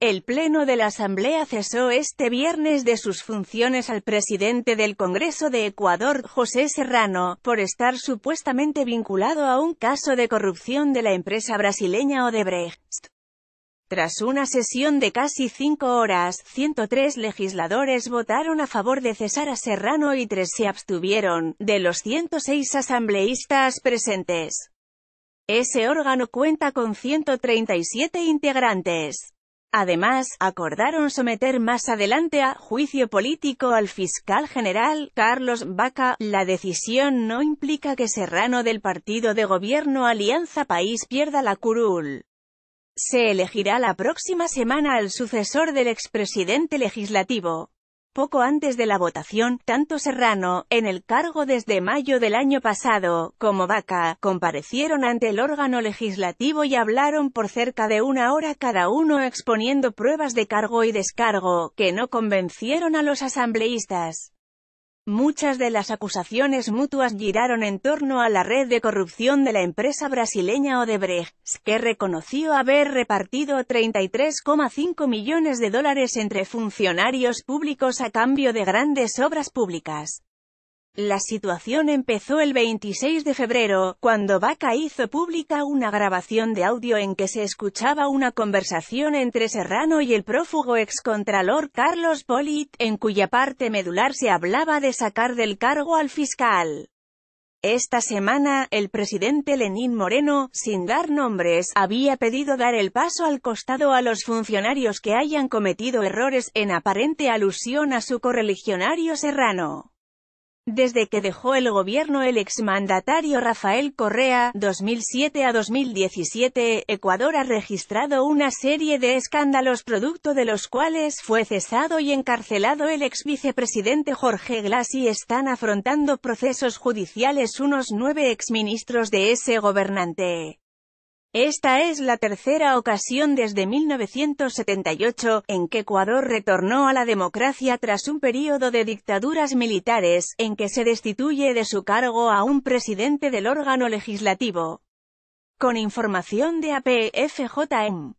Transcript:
El Pleno de la Asamblea cesó este viernes de sus funciones al presidente del Congreso de Ecuador, José Serrano, por estar supuestamente vinculado a un caso de corrupción de la empresa brasileña Odebrecht. Tras una sesión de casi cinco horas, 103 legisladores votaron a favor de cesar a Serrano y tres se abstuvieron, de los 106 asambleístas presentes. Ese órgano cuenta con 137 integrantes. Además, acordaron someter más adelante a juicio político al fiscal general, Carlos Baca. La decisión no implica que Serrano del partido de gobierno Alianza País pierda la curul. Se elegirá la próxima semana al sucesor del expresidente legislativo poco antes de la votación, tanto Serrano, en el cargo desde mayo del año pasado, como Vaca, comparecieron ante el órgano legislativo y hablaron por cerca de una hora cada uno exponiendo pruebas de cargo y descargo, que no convencieron a los asambleístas. Muchas de las acusaciones mutuas giraron en torno a la red de corrupción de la empresa brasileña Odebrecht, que reconoció haber repartido 33,5 millones de dólares entre funcionarios públicos a cambio de grandes obras públicas. La situación empezó el 26 de febrero, cuando Vaca hizo pública una grabación de audio en que se escuchaba una conversación entre Serrano y el prófugo excontralor Carlos Polit, en cuya parte medular se hablaba de sacar del cargo al fiscal. Esta semana, el presidente Lenín Moreno, sin dar nombres, había pedido dar el paso al costado a los funcionarios que hayan cometido errores, en aparente alusión a su correligionario Serrano. Desde que dejó el gobierno el exmandatario Rafael Correa, 2007 a 2017, Ecuador ha registrado una serie de escándalos producto de los cuales fue cesado y encarcelado el exvicepresidente Jorge Glass y están afrontando procesos judiciales unos nueve exministros de ese gobernante. Esta es la tercera ocasión desde 1978, en que Ecuador retornó a la democracia tras un período de dictaduras militares, en que se destituye de su cargo a un presidente del órgano legislativo. Con información de APFJM. E